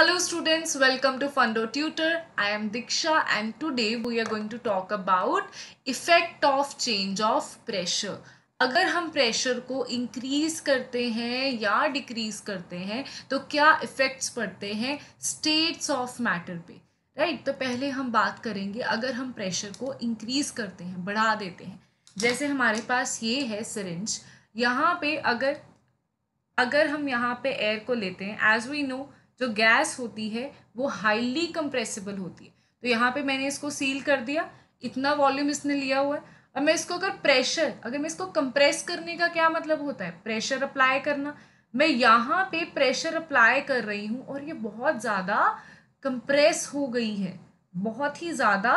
Hello students, welcome to Fundo Tutor. I am Diksha and today we are going to talk about effect of change of pressure. अगर हम pressure को increase करते हैं या decrease करते हैं तो क्या इफ़ेक्ट्स पड़ते हैं स्टेट्स ऑफ मैटर पे राइट right? तो पहले हम बात करेंगे अगर हम प्रेशर को इंक्रीज करते हैं बढ़ा देते हैं जैसे हमारे पास ये है सिरिंज यहाँ पे अगर अगर हम यहाँ पे एयर को लेते हैं एज वी नो जो गैस होती है वो हाईली कंप्रेसिबल होती है तो यहाँ पे मैंने इसको सील कर दिया इतना वॉल्यूम इसने लिया हुआ है अब मैं इसको अगर प्रेशर अगर मैं इसको कंप्रेस करने का क्या मतलब होता है प्रेशर अप्लाई करना मैं यहाँ पे प्रेशर अप्लाई कर रही हूँ और ये बहुत ज़्यादा कंप्रेस हो गई है बहुत ही ज़्यादा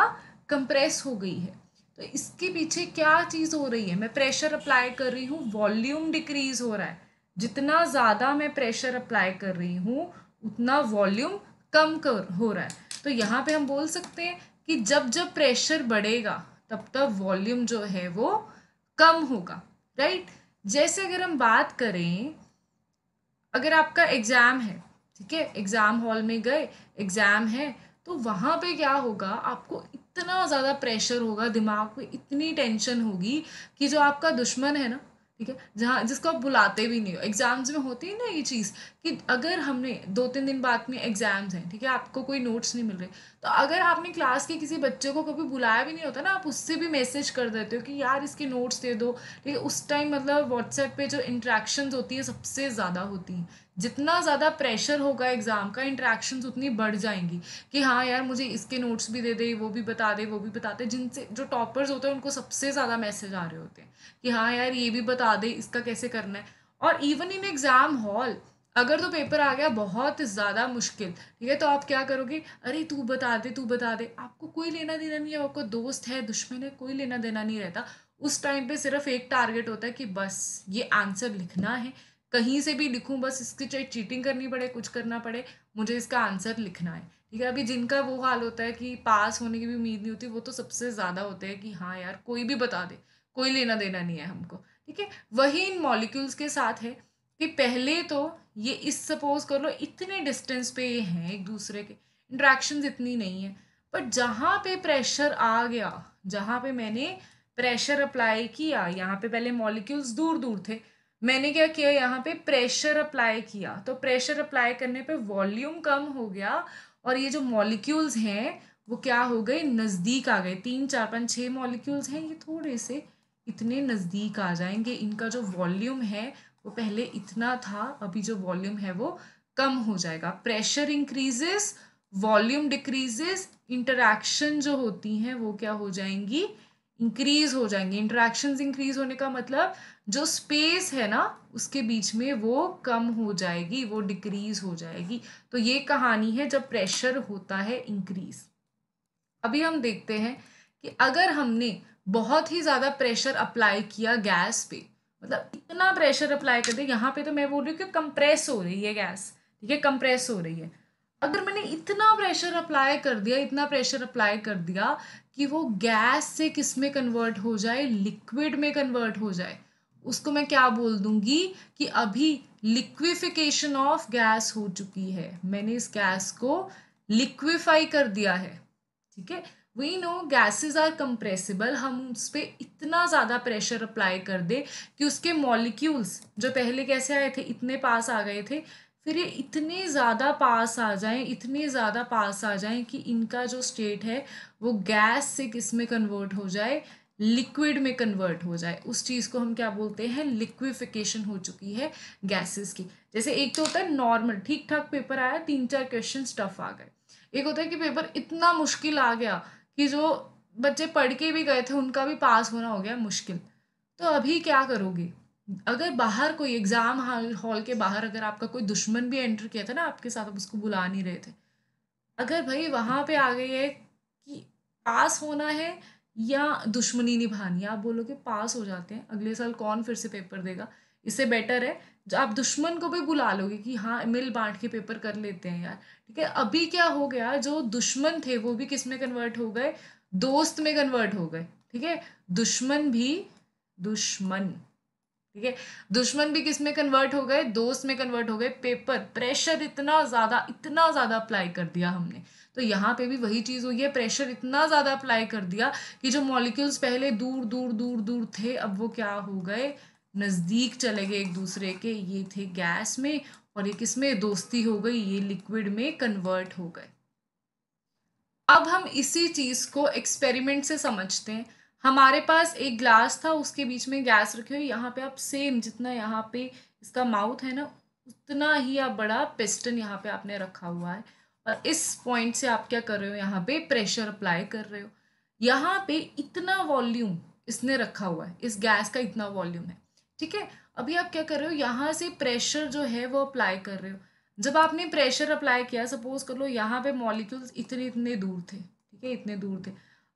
कंप्रेस हो गई है तो इसके पीछे क्या चीज़ हो रही है मैं प्रेशर अप्लाई कर रही हूँ वॉल्यूम डिक्रीज हो रहा है जितना ज़्यादा मैं प्रेशर अप्लाई कर रही हूँ उतना वॉल्यूम कम कर हो रहा है तो यहाँ पे हम बोल सकते हैं कि जब जब प्रेशर बढ़ेगा तब तब वॉल्यूम जो है वो कम होगा राइट जैसे अगर हम बात करें अगर आपका एग्ज़ाम है ठीक है एग्ज़ाम हॉल में गए एग्ज़ाम है तो वहाँ पे क्या होगा आपको इतना ज़्यादा प्रेशर होगा दिमाग पे इतनी टेंशन होगी कि जो आपका दुश्मन है ना ठीक है जहाँ जिसको आप बुलाते भी नहीं हो एग्जाम्स में होती है ना ये चीज़ कि अगर हमने दो तीन दिन बाद में एग्जाम्स हैं ठीक है आपको कोई नोट्स नहीं मिल रहे तो अगर आपने क्लास के किसी बच्चे को कभी बुलाया भी नहीं होता ना आप उससे भी मैसेज कर देते हो कि यार इसके नोट्स दे दो ठीक है उस टाइम मतलब व्हाट्सएप पर जो इंट्रैक्शन होती है सबसे ज़्यादा होती हैं जितना ज़्यादा प्रेशर होगा एग्ज़ाम का इंट्रैक्शन उतनी बढ़ जाएंगी कि हाँ यार मुझे इसके नोट्स भी दे दे वो भी बता दे वो भी बता दे जिनसे जो टॉपर्स होते हैं उनको सबसे ज़्यादा मैसेज आ रहे होते हैं कि हाँ यार ये भी बता दे इसका कैसे करना है और इवन इन एग्ज़ाम हॉल अगर तो पेपर आ गया बहुत ज़्यादा मुश्किल ठीक है तो आप क्या करोगे अरे तू बता दे तू बता दे आपको कोई लेना देना नहीं है आपको दोस्त है दुश्मन है कोई लेना देना नहीं रहता उस टाइम पे सिर्फ एक टारगेट होता है कि बस ये आंसर लिखना है कहीं से भी लिखूँ बस इसकी चाहे चीटिंग करनी पड़े कुछ करना पड़े मुझे इसका आंसर लिखना है ठीक है अभी जिनका वो हाल होता है कि पास होने की भी उम्मीद नहीं होती वो तो सबसे ज़्यादा होते हैं कि हाँ यार कोई भी बता दे कोई लेना देना नहीं है हमको ठीक है वही इन मॉलिक्यूल्स के साथ है कि पहले तो ये इस सपोज कर लो इतने डिस्टेंस पे ये हैं एक दूसरे के इंट्रैक्शन इतनी नहीं है बट जहाँ पे प्रेशर आ गया जहाँ पे मैंने प्रेशर अप्लाई किया यहाँ पे पहले मॉलिक्यूल्स दूर दूर थे मैंने क्या किया यहाँ पे प्रेशर अप्लाई किया तो प्रेशर अप्लाई करने पे वॉल्यूम कम हो गया और ये जो मॉलिक्यूल्स हैं वो क्या हो गए नज़दीक आ गए तीन चार पाँच छः मॉलिक्यूल्स हैं ये थोड़े से इतने नज़दीक आ जाएंगे इनका जो वॉल्यूम है वो पहले इतना था अभी जो वॉल्यूम है वो कम हो जाएगा pressure increases volume decreases interaction जो होती हैं वो क्या हो जाएंगी इंक्रीज हो जाएंगे इंट्रैक्शन इंक्रीज होने का मतलब जो स्पेस है ना उसके बीच में वो कम हो जाएगी वो डिक्रीज हो जाएगी तो ये कहानी है जब प्रेशर होता है इंक्रीज अभी हम देखते हैं कि अगर हमने बहुत ही ज़्यादा प्रेशर अप्लाई किया गैस पे मतलब इतना प्रेशर अप्लाई कर दे यहाँ पे तो मैं बोल रही हूँ कि कंप्रेस हो रही है गैस ठीक है कंप्रेस हो रही है अगर मैंने इतना प्रेशर अप्लाई कर दिया इतना प्रेशर अप्लाई कर दिया कि वो गैस से किस में कन्वर्ट हो जाए लिक्विड में कन्वर्ट हो जाए उसको मैं क्या बोल दूंगी कि अभी लिक्विफिकेशन ऑफ गैस हो चुकी है मैंने इस गैस को लिक्विफाई कर दिया है ठीक है we know gases are compressible हम उस पर इतना ज़्यादा प्रेशर अप्लाई कर दे कि उसके मॉलिक्यूल्स जो पहले कैसे आए थे इतने पास आ गए थे फिर ये इतने ज़्यादा पास आ जाएं इतने ज़्यादा पास आ जाएं कि इनका जो स्टेट है वो गैस से किस में कन्वर्ट हो जाए लिक्विड में कन्वर्ट हो जाए उस चीज़ को हम क्या बोलते हैं लिक्विफिकेशन हो चुकी है गैसेस की जैसे एक तो होता है नॉर्मल ठीक ठाक पेपर आया तीन चार क्वेश्चन टफ आ गए एक होता है कि पेपर इतना मुश्किल आ गया कि जो बच्चे पढ़ के भी गए थे उनका भी पास होना हो गया मुश्किल तो अभी क्या करोगे अगर बाहर कोई एग्जाम हॉल के बाहर अगर आपका कोई दुश्मन भी एंटर किया था ना आपके साथ आप उसको बुला नहीं रहे थे अगर भाई वहां पे आ गई है कि पास होना है या दुश्मनी निभानी आप बोलोगे पास हो जाते हैं अगले साल कौन फिर से पेपर देगा इससे बेटर है जो आप दुश्मन को भी बुला लोगे कि हाँ मिल बांट के पेपर कर लेते हैं यार ठीक है अभी क्या हो गया जो दुश्मन थे वो भी किस में कन्वर्ट हो गए दोस्त में कन्वर्ट हो गए ठीक है दुश्मन भी दुश्मन ठीक है दुश्मन भी किस में कन्वर्ट हो गए दोस्त में कन्वर्ट हो गए पेपर प्रेशर इतना ज़्यादा इतना ज़्यादा अप्लाई कर दिया हमने तो यहाँ पे भी वही चीज़ हुई है प्रेशर इतना ज़्यादा अप्लाई कर दिया कि जो मॉलिक्यूल्स पहले दूर दूर दूर दूर थे अब वो क्या हो गए नज़दीक चले गए एक दूसरे के ये थे गैस में और ये किस में दोस्ती हो गई ये लिक्विड में कन्वर्ट हो गए अब हम इसी चीज़ को एक्सपेरिमेंट से समझते हैं हमारे पास एक ग्लास था उसके बीच में गैस रखी हुई यहाँ पे आप सेम जितना यहाँ पे इसका माउथ है ना उतना ही आप बड़ा पिस्टन यहाँ पे आपने रखा हुआ है और इस पॉइंट से आप क्या कर रहे हो यहाँ पे प्रेशर अप्लाई कर रहे हो यहाँ पे इतना वॉल्यूम इसने रखा हुआ है इस गैस का इतना वॉल्यूम है ठीक है अभी आप क्या कर रहे हो यहाँ से प्रेशर जो है वो अप्लाई कर रहे हो जब आपने प्रेशर अप्लाई किया सपोज कर लो यहाँ पे मॉलिक्यूल्स इतने इतने दूर थे ठीक है इतने दूर थे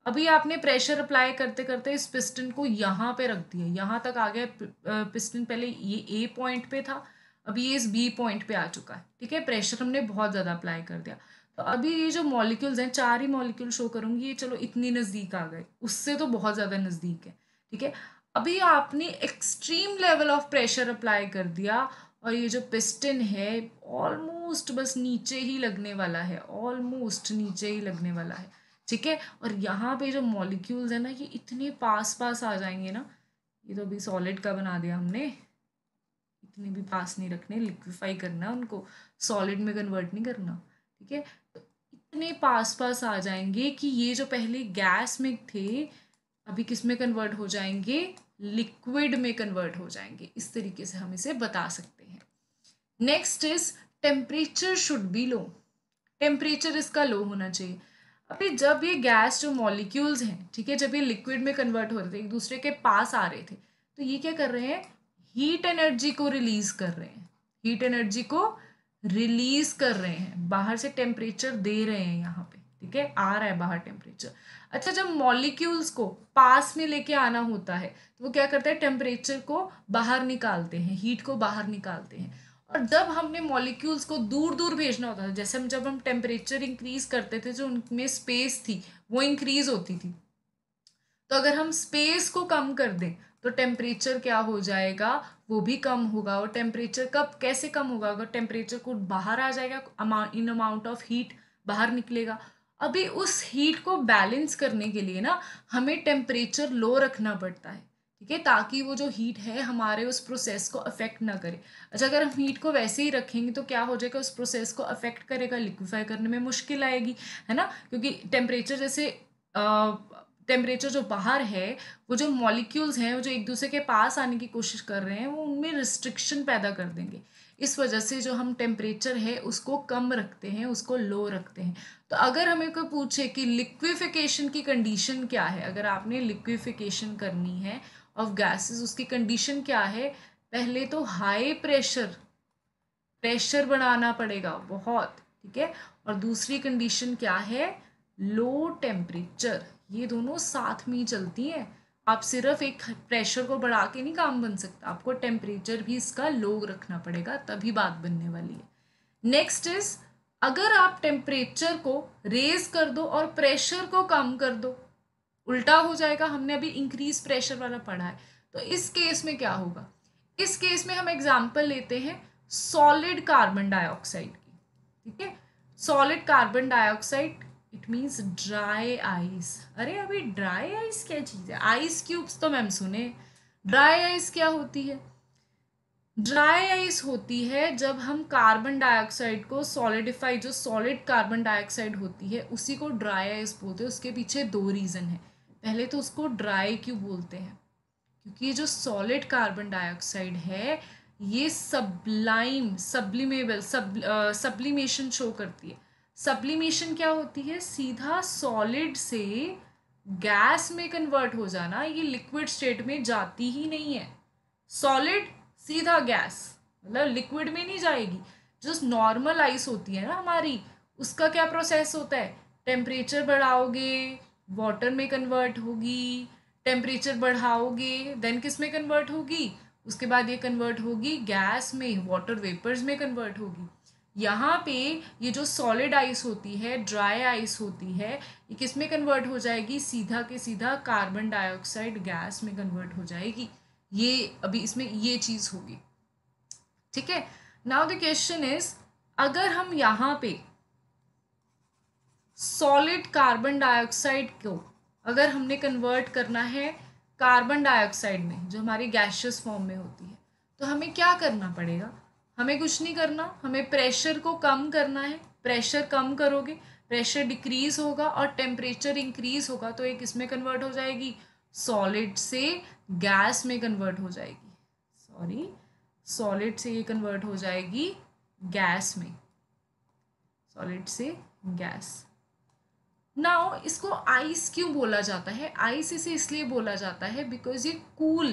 अभी आपने प्रेशर अप्लाई करते करते इस पिस्टन को यहाँ पे रख दिया यहाँ तक आ गया पिस्टन पहले ये ए पॉइंट पे था अभी ये इस बी पॉइंट पे आ चुका है ठीक है प्रेशर हमने बहुत ज़्यादा अप्लाई कर दिया तो अभी ये जो मॉलिक्यूल्स हैं चार ही मॉलिक्यूल शो करूँगी ये चलो इतनी नज़दीक आ गए उससे तो बहुत ज़्यादा नज़दीक है ठीक है अभी आपने extreme level of pressure apply कर दिया और ये जो पिस्टन है ऑलमोस्ट बस नीचे ही लगने वाला है ऑलमोस्ट नीचे ही लगने वाला है ठीक है और यहाँ पे जो मॉलिक्यूल्स है ना ये इतने पास पास आ जाएंगे ना ये तो अभी सॉलिड का बना दिया हमने इतने भी पास नहीं रखने लिक्विफाई करना उनको सॉलिड में कन्वर्ट नहीं करना ठीक है तो इतने पास पास आ जाएंगे कि ये जो पहले गैस में थे अभी किस में कन्वर्ट हो जाएंगे लिक्विड में कन्वर्ट हो जाएंगे इस तरीके से हम इसे बता सकते हैं next is temperature should be low temperature इसका लो होना चाहिए अभी जब ये गैस जो मॉलिक्यूल्स हैं ठीक है जब ये लिक्विड में कन्वर्ट हो रहे थे एक दूसरे के पास आ रहे थे तो ये क्या कर रहे हैं हीट एनर्जी को रिलीज कर रहे हैं हीट एनर्जी को रिलीज कर रहे हैं बाहर से टेम्परेचर दे रहे हैं यहाँ पे ठीक है आ रहा है बाहर टेम्परेचर अच्छा जब मॉलिक्यूल्स को पास में लेके आना होता है तो वो क्या करते हैं टेम्परेचर को बाहर निकालते हैं हीट को बाहर निकालते हैं और जब हमने मॉलिक्यूल्स को दूर दूर भेजना होता था जैसे हम जब हम टेम्परेचर इंक्रीज करते थे जो उनमें स्पेस थी वो इंक्रीज होती थी तो अगर हम स्पेस को कम कर दें तो टेम्परेचर क्या हो जाएगा वो भी कम होगा और टेम्परेचर कब कैसे कम होगा अगर टेम्परेचर को बाहर आ जाएगा इन अमाउंट ऑफ हीट बाहर निकलेगा अभी उस हीट को बैलेंस करने के लिए ना हमें टेम्परेचर लो रखना पड़ता है ठीक है ताकि वो जो हीट है हमारे उस प्रोसेस को अफेक्ट ना करे अच्छा अगर हम हीट को वैसे ही रखेंगे तो क्या हो जाएगा उस प्रोसेस को अफेक्ट करेगा लिक्विफाई करने में मुश्किल आएगी है ना क्योंकि टेम्परेचर जैसे टेम्परेचर जो बाहर है वो जो मॉलिक्यूल्स हैं वो जो एक दूसरे के पास आने की कोशिश कर रहे हैं वो उनमें रिस्ट्रिक्शन पैदा कर देंगे इस वजह से जो हम टेम्परेचर है उसको कम रखते हैं उसको लो रखते हैं तो अगर हमें कोई पूछे कि लिक्विफिकेशन की कंडीशन क्या है अगर आपने लिक्विफिकेशन करनी है ऑफ गैसेस उसकी कंडीशन क्या है पहले तो हाई प्रेशर प्रेशर बढ़ाना पड़ेगा बहुत ठीक है और दूसरी कंडीशन क्या है लो टेम्परेचर ये दोनों साथ में ही चलती हैं आप सिर्फ एक प्रेशर को बढ़ा के नहीं काम बन सकता आपको टेम्परेचर भी इसका लो रखना पड़ेगा तभी बात बनने वाली है नेक्स्ट इज अगर आप टेम्परेचर को रेज कर दो और प्रेशर को कम कर दो उल्टा हो जाएगा हमने अभी इंक्रीज प्रेशर वाला पढ़ा है तो इस केस में क्या होगा इस केस में हम एग्जाम्पल लेते हैं सॉलिड कार्बन डाइऑक्साइड की ठीक है solid carbon dioxide it means dry ice अरे अभी ड्राई आइस क्या चीज़ है आइस क्यूब्स तो मैम सुने ड्राई आइस क्या होती है ड्राई आइस होती है जब हम कार्बन डाइऑक्साइड को सॉलिडिफाई जो सॉलिड कार्बन डाइऑक्साइड होती है उसी को ड्राई आइस बोलते हैं उसके पीछे दो रीज़न है पहले तो उसको ड्राई क्यों बोलते हैं क्योंकि ये जो सॉलिड कार्बन डाइऑक्साइड है ये सबलाइम सब्लिमेबल सब सब्लिमेशन शो करती है सब्लिमेशन क्या होती है सीधा सॉलिड से गैस में कन्वर्ट हो जाना ये लिक्विड स्टेट में जाती ही नहीं है सॉलिड सीधा गैस मतलब लिक्विड में नहीं जाएगी जो नॉर्मल आइस होती है ना हमारी उसका क्या प्रोसेस होता है टेम्परेचर बढ़ाओगे वाटर में कन्वर्ट होगी टेम्परेचर बढ़ाओगे देन किस में कन्वर्ट होगी उसके बाद ये कन्वर्ट होगी गैस में वाटर वेपर्स में कन्वर्ट होगी यहाँ पे ये जो सॉलिड आइस होती है ड्राई आइस होती है ये किस में कन्वर्ट हो जाएगी सीधा के सीधा कार्बन डाइऑक्साइड गैस में कन्वर्ट हो जाएगी ये अभी इसमें ये चीज़ होगी ठीक है नाउ द क्वेश्चन इज अगर हम यहाँ पे सॉलिड कार्बन डाइऑक्साइड को अगर हमने कन्वर्ट करना है कार्बन डाइऑक्साइड में जो हमारी गैशियस फॉर्म में होती है तो हमें क्या करना पड़ेगा हमें कुछ नहीं करना हमें प्रेशर को कम करना है प्रेशर कम करोगे प्रेशर डिक्रीज होगा और टेम्परेचर इंक्रीज होगा तो एक इसमें कन्वर्ट हो जाएगी सॉलिड से गैस में कन्वर्ट हो जाएगी सॉरी सॉलिड से ये कन्वर्ट हो जाएगी गैस में सॉलिड से गैस नाउ इसको आइस क्यों बोला जाता है आइस इसे इसलिए बोला जाता है बिकॉज ये कूल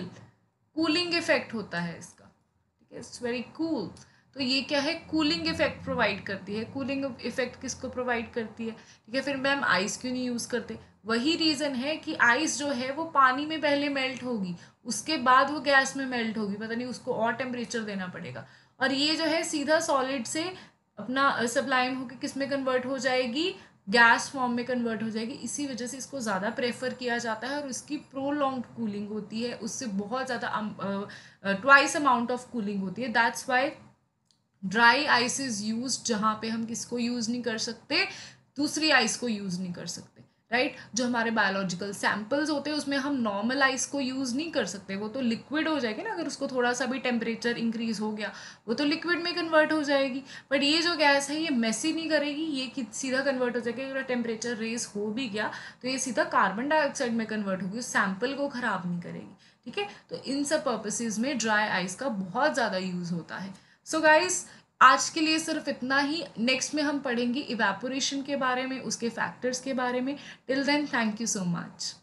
कूलिंग इफेक्ट होता है इसका ठीक है इट्स वेरी कूल तो ये क्या है कूलिंग इफेक्ट प्रोवाइड करती है कूलिंग इफेक्ट किसको प्रोवाइड करती है ठीक है फिर मैम आइस क्यों नहीं यूज़ करते वही रीज़न है कि आइस जो है वो पानी में पहले मेल्ट होगी उसके बाद वो गैस में मेल्ट होगी पता नहीं उसको और टेम्परेचर देना पड़ेगा और ये जो है सीधा सॉलिड से अपना सप्लाइम होकर किस में कन्वर्ट हो जाएगी गैस फॉर्म में कन्वर्ट हो जाएगी इसी वजह से इसको ज़्यादा प्रेफर किया जाता है और इसकी प्रोलॉन्ग कूलिंग होती है उससे बहुत ज़्यादा ट्वाइस अमाउंट ऑफ कूलिंग होती है that's why dry ice is use जहाँ पे हम किसको यूज़ नहीं कर सकते दूसरी आइस को यूज़ नहीं कर सकते राइट right? जो हमारे बायोलॉजिकल सैंपल्स होते हैं उसमें हम नॉर्मल आइस को यूज़ नहीं कर सकते वो तो लिक्विड हो जाएगी ना अगर उसको थोड़ा सा भी टेम्परेचर इंक्रीज हो गया वो तो लिक्विड में कन्वर्ट हो जाएगी बट ये जो गैस है ये मेसी नहीं करेगी ये सीधा कन्वर्ट हो जाएगी अगर टेम्परेचर रेज हो भी गया तो ये सीधा कार्बन डाइऑक्साइड में कन्वर्ट होगी उस सैम्पल को ख़राब नहीं करेगी ठीक है तो इन सब पर्पसेज में ड्राई आइस का बहुत ज़्यादा यूज़ होता है सो so गाइस आज के लिए सिर्फ इतना ही नेक्स्ट में हम पढ़ेंगे इवेपोरेशन के बारे में उसके फैक्टर्स के बारे में till then thank you so much